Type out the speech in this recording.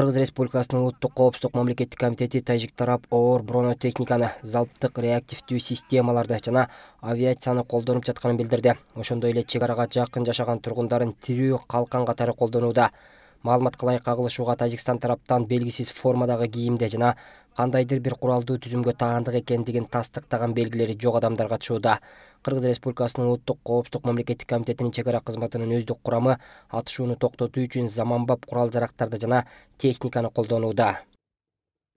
кыргыз республикасынын улуттук коопсуздук мамлекеттик комитети тажик тарап оор бронотехниканы залптык реактивдүү системаларды жана авиацияны колдонуп жатканын билдирди ошондой эле чек арага жакын жашаган тургундарын тирүү калкан катары колдонууда маалыматка ылайык кагылышууга тажикстан тараптан белгисиз формадагы кийимде жана кандайдыр бир куралдуу түзүмгө таандык экендигин тастыктаган белгилери жок адамдар катышууда кыргыз республикасынын улуттук коопсуздук мамлекеттик комитетинин чек ара кызматынын өздүк курамы атышууну токтотуу үчүн заманбап курал жарактарды жана техниканы колдонууда